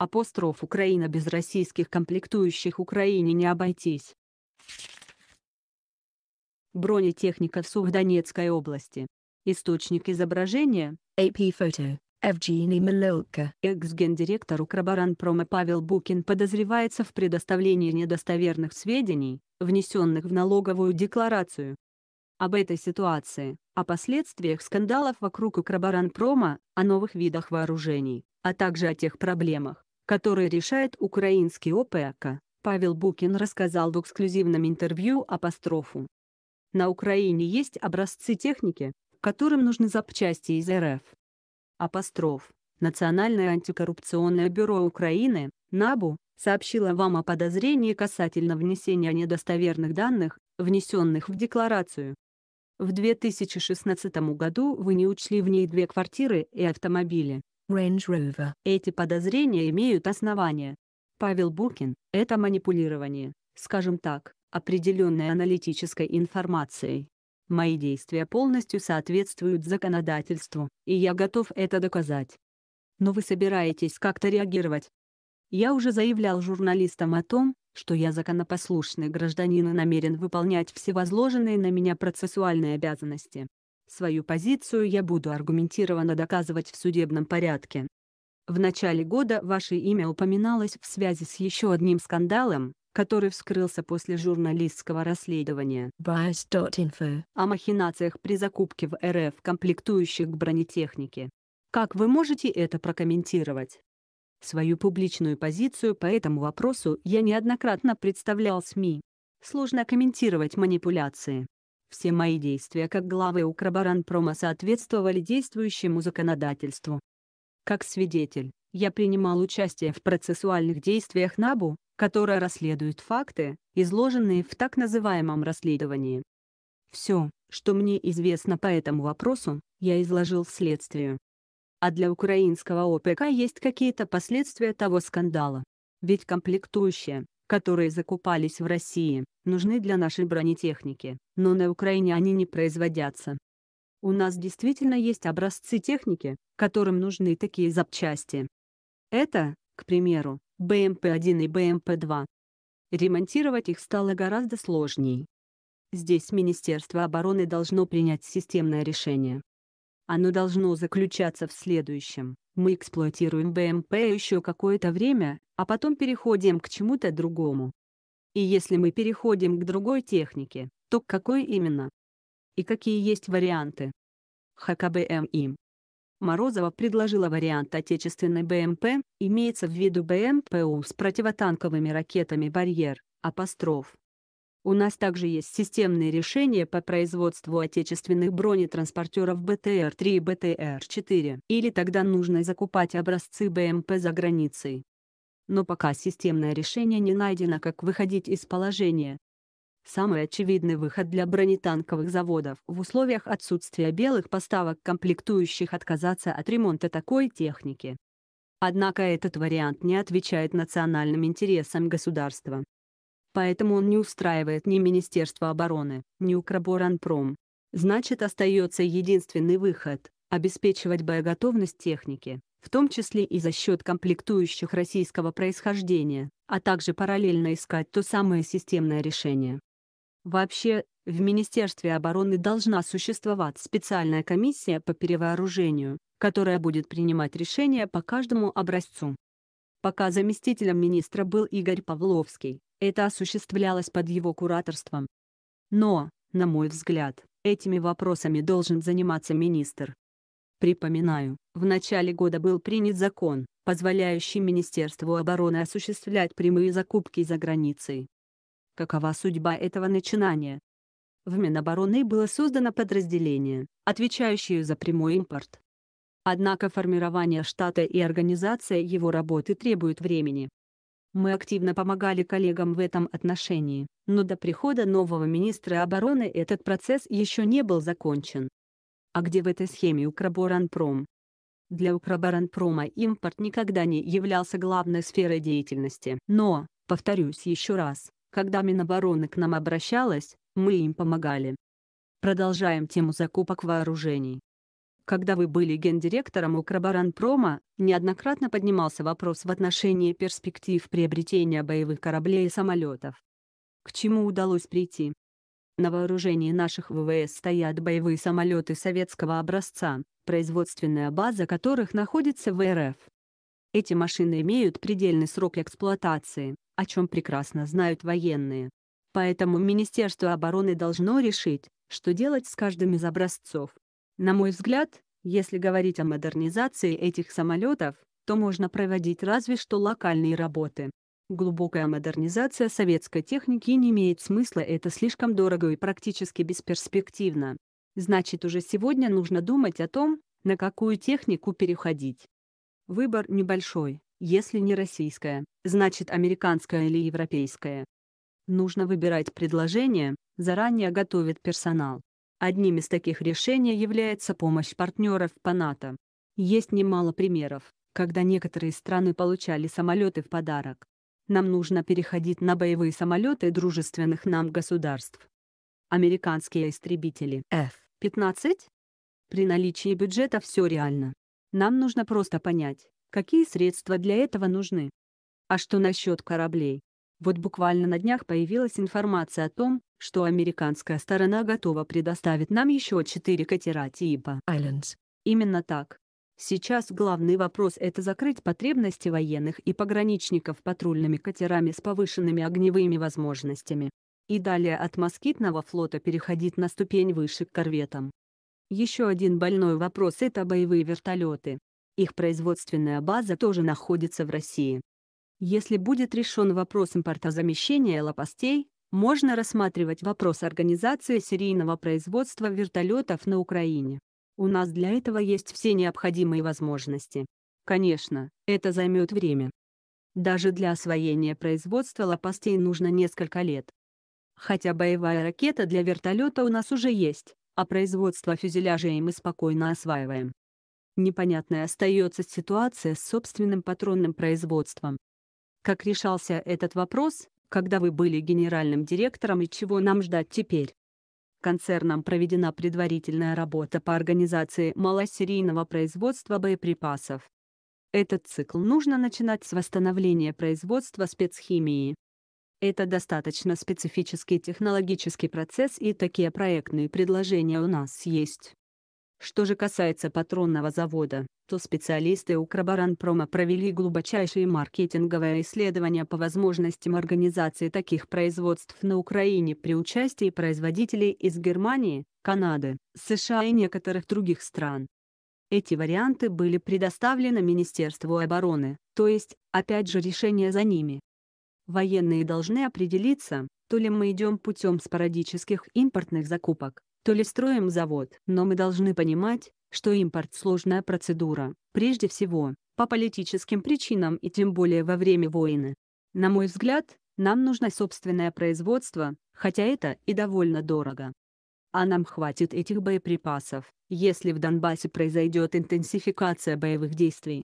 Апостроф Украина без российских комплектующих Украине не обойтись. Бронетехника в Сухдонецкой области. Источник изображения – AP Photo, Евгений Малолка. Экс-гендиректор Укроборонпрома Павел Букин подозревается в предоставлении недостоверных сведений, внесенных в налоговую декларацию. Об этой ситуации, о последствиях скандалов вокруг Укроборонпрома, о новых видах вооружений, а также о тех проблемах, который решает украинский ОПК, Павел Букин рассказал в эксклюзивном интервью «Апострофу». На Украине есть образцы техники, которым нужны запчасти из РФ. Апостроф. Национальное антикоррупционное бюро Украины, НАБУ, сообщило вам о подозрении касательно внесения недостоверных данных, внесенных в декларацию. В 2016 году вы не учли в ней две квартиры и автомобили, Range Rover. Эти подозрения имеют основания. Павел Букин – это манипулирование, скажем так, определенной аналитической информацией. Мои действия полностью соответствуют законодательству, и я готов это доказать. Но вы собираетесь как-то реагировать? Я уже заявлял журналистам о том, что я законопослушный гражданин и намерен выполнять всевозложенные на меня процессуальные обязанности. Свою позицию я буду аргументированно доказывать в судебном порядке. В начале года ваше имя упоминалось в связи с еще одним скандалом, который вскрылся после журналистского расследования Bias.info о махинациях при закупке в РФ комплектующих к бронетехнике. Как вы можете это прокомментировать? Свою публичную позицию по этому вопросу я неоднократно представлял СМИ. Сложно комментировать манипуляции. Все мои действия как главы Укроборонпрома соответствовали действующему законодательству. Как свидетель, я принимал участие в процессуальных действиях НАБУ, которая расследует факты, изложенные в так называемом расследовании. Все, что мне известно по этому вопросу, я изложил следствию. А для украинского ОПК есть какие-то последствия того скандала. Ведь комплектующая, которые закупались в России, нужны для нашей бронетехники, но на Украине они не производятся. У нас действительно есть образцы техники, которым нужны такие запчасти. Это, к примеру, БМП-1 и БМП-2. Ремонтировать их стало гораздо сложней. Здесь Министерство обороны должно принять системное решение. Оно должно заключаться в следующем. Мы эксплуатируем БМП еще какое-то время, а потом переходим к чему-то другому. И если мы переходим к другой технике, то к какой именно? И какие есть варианты? ХКБМИ. Морозова предложила вариант отечественной БМП, имеется в виду БМПУ с противотанковыми ракетами «Барьер», апостроф. У нас также есть системные решения по производству отечественных бронетранспортеров БТР-3 и БТР-4, или тогда нужно закупать образцы БМП за границей. Но пока системное решение не найдено, как выходить из положения. Самый очевидный выход для бронетанковых заводов в условиях отсутствия белых поставок комплектующих отказаться от ремонта такой техники. Однако этот вариант не отвечает национальным интересам государства. Поэтому он не устраивает ни Министерство обороны, ни Укроборонпром. Значит, остается единственный выход – обеспечивать боеготовность техники, в том числе и за счет комплектующих российского происхождения, а также параллельно искать то самое системное решение. Вообще, в Министерстве обороны должна существовать специальная комиссия по перевооружению, которая будет принимать решения по каждому образцу. Пока заместителем министра был Игорь Павловский, это осуществлялось под его кураторством. Но, на мой взгляд, этими вопросами должен заниматься министр. Припоминаю, в начале года был принят закон, позволяющий Министерству обороны осуществлять прямые закупки за границей. Какова судьба этого начинания? В Минобороны было создано подразделение, отвечающее за прямой импорт. Однако формирование штата и организация его работы требуют времени. Мы активно помогали коллегам в этом отношении, но до прихода нового министра обороны этот процесс еще не был закончен. А где в этой схеме Укроборонпром? Для Укроборонпрома импорт никогда не являлся главной сферой деятельности. Но, повторюсь еще раз, когда Минобороны к нам обращалась, мы им помогали. Продолжаем тему закупок вооружений. Когда вы были гендиректором у Крабаранпрома, неоднократно поднимался вопрос в отношении перспектив приобретения боевых кораблей и самолетов. К чему удалось прийти? На вооружении наших ВВС стоят боевые самолеты советского образца, производственная база которых находится в РФ. Эти машины имеют предельный срок эксплуатации, о чем прекрасно знают военные. Поэтому Министерство обороны должно решить, что делать с каждым из образцов. На мой взгляд, если говорить о модернизации этих самолетов, то можно проводить разве что локальные работы. Глубокая модернизация советской техники не имеет смысла, это слишком дорого и практически бесперспективно. Значит, уже сегодня нужно думать о том, на какую технику переходить. Выбор небольшой, если не российская, значит американская или европейская. Нужно выбирать предложение, заранее готовит персонал. Одним из таких решений является помощь партнеров по НАТО. Есть немало примеров, когда некоторые страны получали самолеты в подарок. Нам нужно переходить на боевые самолеты дружественных нам государств. Американские истребители F-15? При наличии бюджета все реально. Нам нужно просто понять, какие средства для этого нужны. А что насчет кораблей? Вот буквально на днях появилась информация о том, что американская сторона готова предоставить нам еще четыре катера типа «Айленс». Именно так. Сейчас главный вопрос – это закрыть потребности военных и пограничников патрульными катерами с повышенными огневыми возможностями. И далее от москитного флота переходить на ступень выше к корветам. Еще один больной вопрос – это боевые вертолеты. Их производственная база тоже находится в России. Если будет решен вопрос импортозамещения лопастей, можно рассматривать вопрос организации серийного производства вертолетов на Украине. У нас для этого есть все необходимые возможности. Конечно, это займет время. Даже для освоения производства лопастей нужно несколько лет. Хотя боевая ракета для вертолета у нас уже есть, а производство фюзеляжей мы спокойно осваиваем. Непонятной остается ситуация с собственным патронным производством. Как решался этот вопрос, когда вы были генеральным директором и чего нам ждать теперь? Концерном проведена предварительная работа по организации малосерийного производства боеприпасов. Этот цикл нужно начинать с восстановления производства спецхимии. Это достаточно специфический технологический процесс и такие проектные предложения у нас есть. Что же касается патронного завода, что специалисты Укроборонпрома провели глубочайшие маркетинговые исследования по возможностям организации таких производств на Украине при участии производителей из Германии, Канады, США и некоторых других стран. Эти варианты были предоставлены Министерству обороны, то есть, опять же решение за ними. Военные должны определиться, то ли мы идем путем спорадических импортных закупок, то ли строим завод, но мы должны понимать, что импорт – сложная процедура, прежде всего, по политическим причинам и тем более во время войны. На мой взгляд, нам нужно собственное производство, хотя это и довольно дорого. А нам хватит этих боеприпасов, если в Донбассе произойдет интенсификация боевых действий.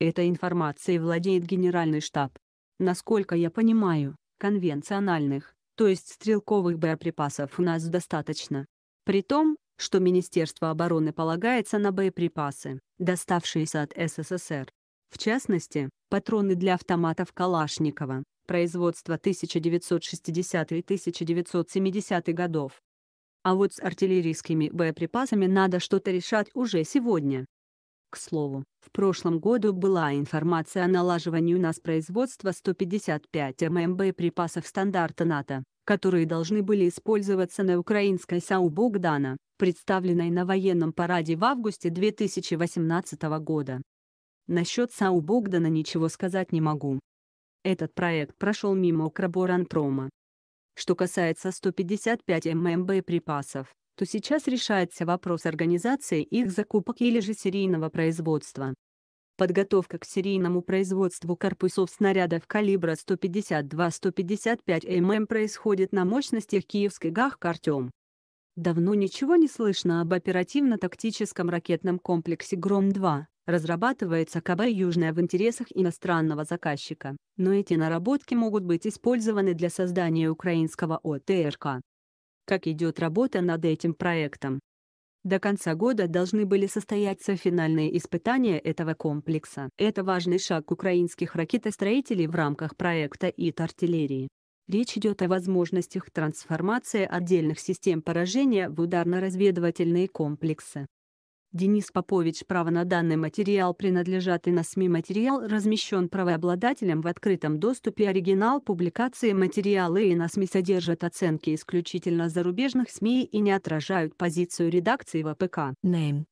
Этой информацией владеет Генеральный штаб. Насколько я понимаю, конвенциональных, то есть стрелковых боеприпасов у нас достаточно. При том, что Министерство обороны полагается на боеприпасы, доставшиеся от СССР. В частности, патроны для автоматов Калашникова, производства 1960 и 1970 годов. А вот с артиллерийскими боеприпасами надо что-то решать уже сегодня. К слову, в прошлом году была информация о налаживании у нас производства 155 ММ боеприпасов стандарта НАТО, которые должны были использоваться на украинской САУ «Богдана», представленной на военном параде в августе 2018 года. Насчет САУ «Богдана» ничего сказать не могу. Этот проект прошел мимо Антрома. Что касается 155 ММБ припасов, то сейчас решается вопрос организации их закупок или же серийного производства подготовка к серийному производству корпусов снарядов калибра 152-155 мм происходит на мощностях Киевской ГАХ «Артем». Давно ничего не слышно об оперативно-тактическом ракетном комплексе «Гром-2», разрабатывается КБ «Южная» в интересах иностранного заказчика, но эти наработки могут быть использованы для создания украинского ОТРК. Как идет работа над этим проектом? До конца года должны были состояться финальные испытания этого комплекса. Это важный шаг украинских ракетостроителей в рамках проекта ИТ артиллерии. Речь идет о возможностях трансформации отдельных систем поражения в ударно-разведывательные комплексы. Денис Попович право на данный материал принадлежат и на СМИ материал размещен правообладателем в открытом доступе оригинал публикации материалы и на СМИ содержат оценки исключительно зарубежных СМИ и не отражают позицию редакции ВПК. Name.